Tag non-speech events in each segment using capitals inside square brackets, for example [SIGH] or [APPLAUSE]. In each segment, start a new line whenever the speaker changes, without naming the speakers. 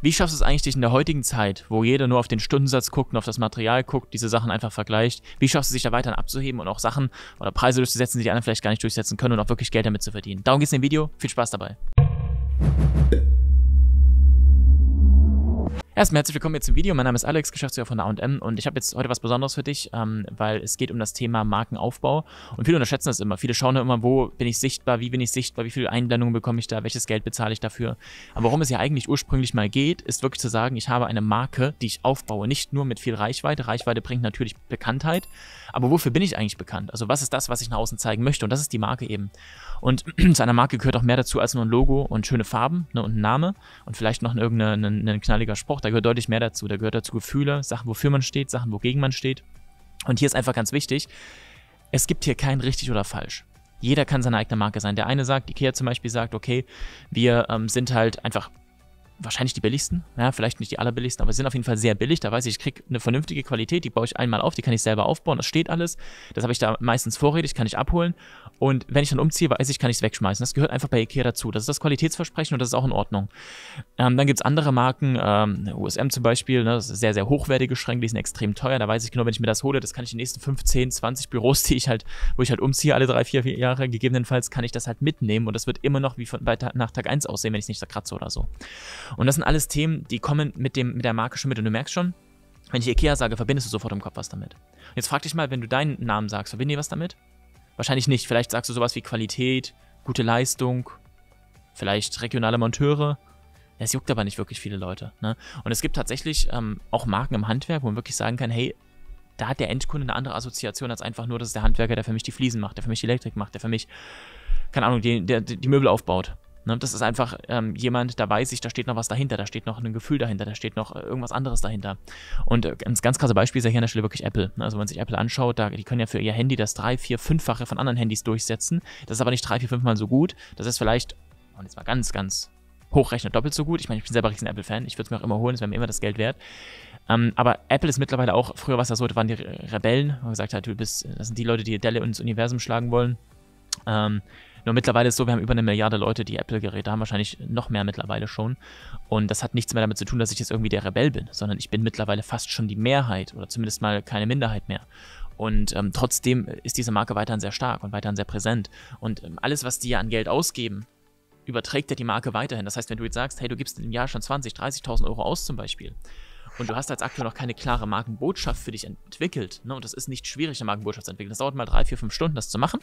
Wie schaffst du es eigentlich, dich in der heutigen Zeit, wo jeder nur auf den Stundensatz guckt und auf das Material guckt, diese Sachen einfach vergleicht, wie schaffst du es, dich da weiterhin abzuheben und auch Sachen oder Preise durchzusetzen, die die anderen vielleicht gar nicht durchsetzen können und auch wirklich Geld damit zu verdienen? Darum geht's in dem Video. Viel Spaß dabei. Erstmal herzlich willkommen hier zum Video. Mein Name ist Alex, Geschäftsführer von A&M und ich habe jetzt heute was Besonderes für dich, ähm, weil es geht um das Thema Markenaufbau und viele unterschätzen das immer. Viele schauen ja immer, wo bin ich sichtbar, wie bin ich sichtbar, wie viele Einblendungen bekomme ich da, welches Geld bezahle ich dafür. Aber worum es ja eigentlich ursprünglich mal geht, ist wirklich zu sagen, ich habe eine Marke, die ich aufbaue, nicht nur mit viel Reichweite. Reichweite bringt natürlich Bekanntheit, aber wofür bin ich eigentlich bekannt? Also was ist das, was ich nach außen zeigen möchte? Und das ist die Marke eben. Und [CLEARS THROAT] zu einer Marke gehört auch mehr dazu als nur ein Logo und schöne Farben ne, und ein Name und vielleicht noch irgendein knalliger Spruch. Da da gehört deutlich mehr dazu. Da gehört dazu Gefühle, Sachen, wofür man steht, Sachen, wogegen man steht. Und hier ist einfach ganz wichtig, es gibt hier kein richtig oder falsch. Jeder kann seine eigene Marke sein. Der eine sagt, Ikea zum Beispiel sagt, okay, wir ähm, sind halt einfach wahrscheinlich die billigsten. Ja, vielleicht nicht die allerbilligsten, aber sie sind auf jeden Fall sehr billig. Da weiß ich, ich kriege eine vernünftige Qualität, die baue ich einmal auf, die kann ich selber aufbauen, das steht alles. Das habe ich da meistens vorrätig, kann ich abholen. Und wenn ich dann umziehe, weiß ich, kann ich es wegschmeißen. Das gehört einfach bei Ikea dazu. Das ist das Qualitätsversprechen und das ist auch in Ordnung. Ähm, dann gibt es andere Marken, ähm, USM zum Beispiel, ne, das ist sehr, sehr hochwertige Schränke, die sind extrem teuer. Da weiß ich genau, wenn ich mir das hole, das kann ich die nächsten 15, 20 Büros, die ich halt, wo ich halt umziehe, alle drei, vier, vier Jahre, gegebenenfalls kann ich das halt mitnehmen und das wird immer noch wie von, bei, nach Tag 1 aussehen, wenn ich es nicht zerkratze oder so. Und das sind alles Themen, die kommen mit, dem, mit der Marke schon mit. Und du merkst schon, wenn ich Ikea sage, verbindest du sofort im Kopf was damit. Und jetzt frag dich mal, wenn du deinen Namen sagst, verbinde dir was damit? Wahrscheinlich nicht. Vielleicht sagst du sowas wie Qualität, gute Leistung, vielleicht regionale Monteure. Es juckt aber nicht wirklich viele Leute. Ne? Und es gibt tatsächlich ähm, auch Marken im Handwerk, wo man wirklich sagen kann, hey, da hat der Endkunde eine andere Assoziation als einfach nur, dass der Handwerker, der für mich die Fliesen macht, der für mich die Elektrik macht, der für mich, keine Ahnung, die, der, die Möbel aufbaut. Ne? Das ist einfach ähm, jemand, da weiß ich, da steht noch was dahinter, da steht noch ein Gefühl dahinter, da steht noch äh, irgendwas anderes dahinter. Und ein äh, ganz krasses Beispiel ist ja hier an der Stelle wirklich Apple. Ne, also wenn man sich Apple anschaut, da, die können ja für ihr Handy das drei, vier, fünffache von anderen Handys durchsetzen. Das ist aber nicht drei, vier, fünfmal so gut. Das ist vielleicht, und jetzt mal ganz, ganz hochrechnet doppelt so gut. Ich meine, ich bin selber riesen Apple-Fan. Ich würde es mir auch immer holen, es wäre mir immer das Geld wert. Ähm, aber Apple ist mittlerweile auch, früher war es ja so, waren die Rebellen, wo man gesagt hat, du bist, das sind die Leute, die Delle ins Universum schlagen wollen. Ähm, nur mittlerweile ist es so, wir haben über eine Milliarde Leute, die Apple-Geräte haben, wahrscheinlich noch mehr mittlerweile schon. Und das hat nichts mehr damit zu tun, dass ich jetzt irgendwie der Rebell bin, sondern ich bin mittlerweile fast schon die Mehrheit oder zumindest mal keine Minderheit mehr. Und ähm, trotzdem ist diese Marke weiterhin sehr stark und weiterhin sehr präsent. Und ähm, alles, was die ja an Geld ausgeben, überträgt ja die Marke weiterhin. Das heißt, wenn du jetzt sagst, hey, du gibst im Jahr schon 20, 30.000 Euro aus zum Beispiel, und du hast als aktuell noch keine klare Markenbotschaft für dich entwickelt. Ne? Und das ist nicht schwierig, eine Markenbotschaft zu entwickeln. Das dauert mal drei, vier, fünf Stunden, das zu machen.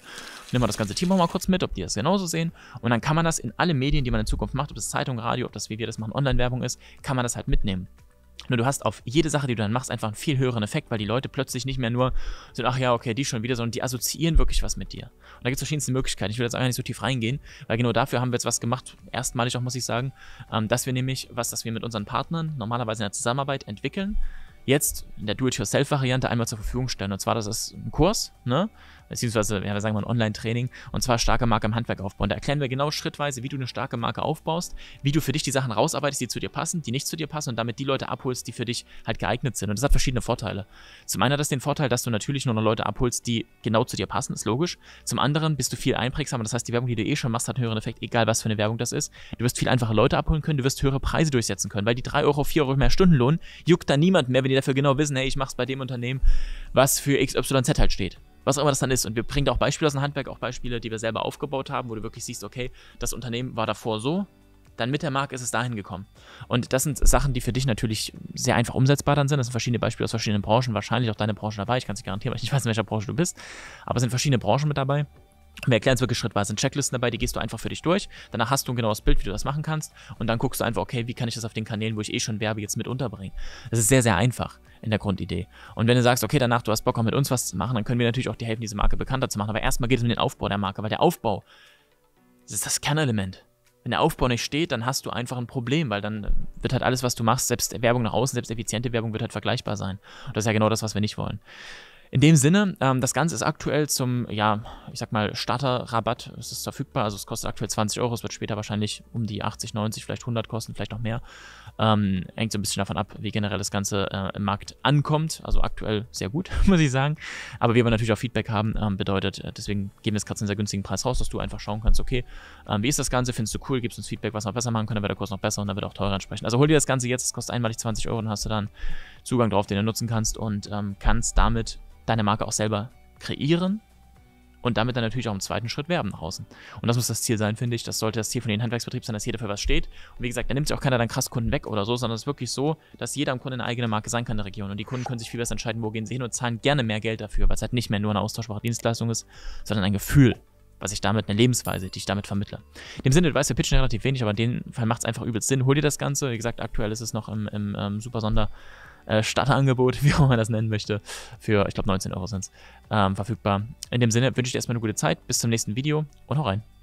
Nimm mal das ganze Team auch mal kurz mit, ob die das genauso sehen. Und dann kann man das in alle Medien, die man in Zukunft macht, ob das Zeitung, Radio, ob das, wie wir das machen, Online-Werbung ist, kann man das halt mitnehmen. Nur du hast auf jede Sache, die du dann machst, einfach einen viel höheren Effekt, weil die Leute plötzlich nicht mehr nur sind, ach ja, okay, die schon wieder, sondern die assoziieren wirklich was mit dir. Und da gibt es verschiedenste Möglichkeiten. Ich will jetzt gar nicht so tief reingehen, weil genau dafür haben wir jetzt was gemacht, erstmalig auch, muss ich sagen, ähm, dass wir nämlich was, das wir mit unseren Partnern normalerweise in der Zusammenarbeit entwickeln, jetzt in der Do-it-yourself-Variante einmal zur Verfügung stellen. Und zwar, das ist ein Kurs, ne? beziehungsweise, ja, sagen wir ein Online-Training, und zwar starke Marke im Handwerk aufbauen. Da erklären wir genau schrittweise, wie du eine starke Marke aufbaust, wie du für dich die Sachen rausarbeitest, die zu dir passen, die nicht zu dir passen und damit die Leute abholst, die für dich halt geeignet sind. Und das hat verschiedene Vorteile. Zum einen hat das den Vorteil, dass du natürlich nur noch Leute abholst, die genau zu dir passen, ist logisch. Zum anderen bist du viel einprägsamer, das heißt, die Werbung, die du eh schon machst, hat einen höheren Effekt, egal was für eine Werbung das ist. Du wirst viel einfacher Leute abholen können, du wirst höhere Preise durchsetzen können, weil die 3 Euro, 4 Euro mehr Stundenlohn juckt da niemand mehr, wenn die dafür genau wissen, hey, ich mach's bei dem Unternehmen, was für XYZ halt steht was auch immer das dann ist. Und wir bringen da auch Beispiele aus dem Handwerk, auch Beispiele, die wir selber aufgebaut haben, wo du wirklich siehst, okay, das Unternehmen war davor so, dann mit der Marke ist es dahin gekommen. Und das sind Sachen, die für dich natürlich sehr einfach umsetzbar dann sind. Das sind verschiedene Beispiele aus verschiedenen Branchen, wahrscheinlich auch deine Branche dabei. Ich kann es nicht garantieren, weil ich nicht weiß, in welcher Branche du bist. Aber es sind verschiedene Branchen mit dabei. Wir erklären es wirklich schrittweise. Sind Checklisten dabei, die gehst du einfach für dich durch. Danach hast du ein genaues Bild, wie du das machen kannst. Und dann guckst du einfach, okay, wie kann ich das auf den Kanälen, wo ich eh schon werbe, jetzt mit unterbringen. Das ist sehr, sehr einfach in der Grundidee. Und wenn du sagst, okay, danach du hast Bock, auch mit uns was zu machen, dann können wir natürlich auch dir helfen, diese Marke bekannter zu machen. Aber erstmal geht es um den Aufbau der Marke, weil der Aufbau, das ist das Kernelement. Wenn der Aufbau nicht steht, dann hast du einfach ein Problem, weil dann wird halt alles, was du machst, selbst Werbung nach außen, selbst effiziente Werbung wird halt vergleichbar sein. Und das ist ja genau das, was wir nicht wollen. In dem Sinne, ähm, das Ganze ist aktuell zum, ja, ich sag mal, Starterrabatt. Es ist verfügbar, also es kostet aktuell 20 Euro, es wird später wahrscheinlich um die 80, 90, vielleicht 100 kosten, vielleicht noch mehr. Ähm, hängt so ein bisschen davon ab, wie generell das Ganze äh, im Markt ankommt. Also aktuell sehr gut, [LAUGHS] muss ich sagen. Aber wie wir natürlich auch Feedback haben, ähm, bedeutet, äh, deswegen geben wir es gerade einen sehr günstigen Preis raus, dass du einfach schauen kannst, okay, ähm, wie ist das Ganze, findest du cool, gibst uns Feedback, was wir besser machen können, dann wird der Kurs noch besser und dann wird auch teurer entsprechend. Also hol dir das Ganze jetzt, es kostet einmalig 20 Euro, und hast du dann Zugang drauf, den du nutzen kannst und ähm, kannst damit deine Marke auch selber kreieren und damit dann natürlich auch im zweiten Schritt werben nach außen. Und das muss das Ziel sein, finde ich. Das sollte das Ziel von den Handwerksbetrieben sein, dass jeder für was steht. Und wie gesagt, da nimmt sich auch keiner dann krass Kunden weg oder so, sondern es ist wirklich so, dass jeder am Kunden eine eigene Marke sein kann in der Region. Und die Kunden können sich viel besser entscheiden, wo gehen sie hin und zahlen gerne mehr Geld dafür, weil es halt nicht mehr nur eine austauschbare Dienstleistung ist, sondern ein Gefühl, was ich damit, eine Lebensweise, die ich damit vermittle. In dem Sinne, du weißt, wir pitchen relativ wenig, aber in dem Fall macht es einfach übelst Sinn. Hol dir das Ganze. Wie gesagt, aktuell ist es noch im, im ähm, Super Sonder äh, Stadtangebot, [LAUGHS] wie auch man das nennen möchte, für, ich glaube, 19 Euro sind es, ähm, verfügbar. In dem Sinne wünsche ich dir erstmal eine gute Zeit, bis zum nächsten Video und hau rein.